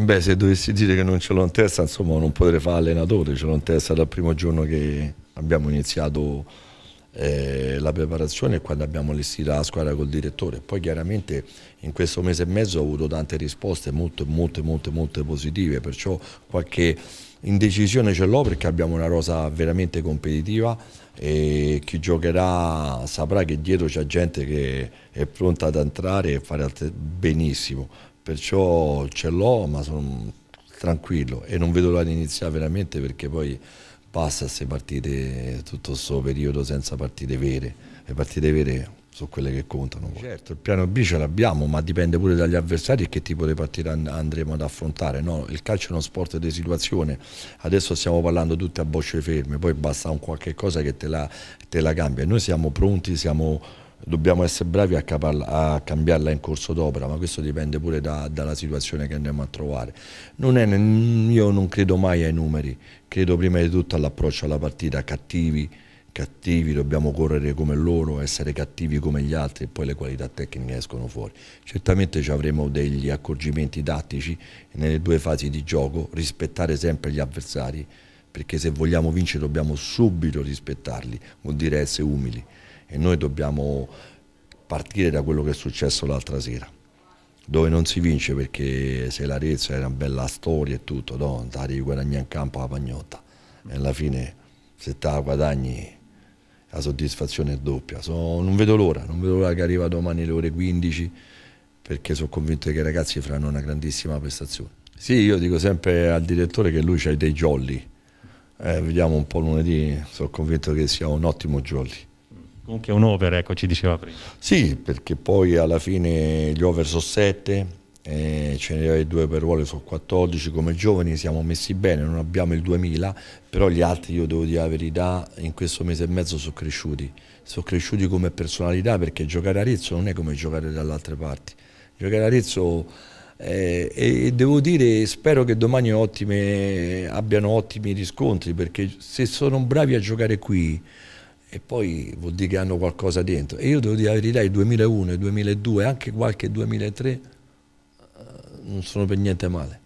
Beh, se dovessi dire che non ce l'ho in testa, insomma non potrei fare allenatore, ce l'ho in testa dal primo giorno che abbiamo iniziato eh, la preparazione e quando abbiamo allestito la squadra col direttore. Poi chiaramente in questo mese e mezzo ho avuto tante risposte, molto, molto, molto, molte positive, perciò qualche indecisione ce l'ho perché abbiamo una rosa veramente competitiva e chi giocherà saprà che dietro c'è gente che è pronta ad entrare e fare benissimo perciò ce l'ho ma sono tranquillo e non vedo l'ora di iniziare veramente perché poi passa se partite, tutto questo periodo senza partite vere, le partite vere sono quelle che contano. Certo, il piano B ce l'abbiamo, ma dipende pure dagli avversari e che tipo di partita andremo ad affrontare. No? Il calcio è uno sport di situazione, adesso stiamo parlando tutti a bocce ferme, poi basta un qualche cosa che te la, te la cambia. Noi siamo pronti, siamo pronti dobbiamo essere bravi a, a cambiarla in corso d'opera, ma questo dipende pure da, dalla situazione che andiamo a trovare. Non è, io non credo mai ai numeri, credo prima di tutto all'approccio alla partita, cattivi, cattivi, dobbiamo correre come loro, essere cattivi come gli altri e poi le qualità tecniche escono fuori. Certamente ci avremo degli accorgimenti tattici nelle due fasi di gioco, rispettare sempre gli avversari, perché se vogliamo vincere dobbiamo subito rispettarli, vuol dire essere umili e noi dobbiamo partire da quello che è successo l'altra sera dove non si vince perché se l'Arezzo era una bella storia e tutto, no? Tari guadagna in campo la pagnotta e alla fine se te la guadagni la soddisfazione è doppia. So, non vedo l'ora, non vedo l'ora che arriva domani alle ore 15 perché sono convinto che i ragazzi faranno una grandissima prestazione. Sì, io dico sempre al direttore che lui ha dei jolly, eh, vediamo un po' lunedì, sono convinto che sia un ottimo jolly. Comunque è un over, ecco, ci diceva prima. Sì, perché poi alla fine gli over sono 7, eh, ce ne dai due per ruolo, sono 14, come giovani siamo messi bene, non abbiamo il 2000, però gli altri, io devo dire la verità, in questo mese e mezzo sono cresciuti, sono cresciuti come personalità perché giocare a Rizzo non è come giocare dall'altra parte, giocare a Rizzo... Eh, e devo dire spero che domani ottime, abbiano ottimi riscontri perché se sono bravi a giocare qui e poi vuol dire che hanno qualcosa dentro. E io devo dire la verità, il 2001, il 2002, anche qualche 2003 eh, non sono per niente male.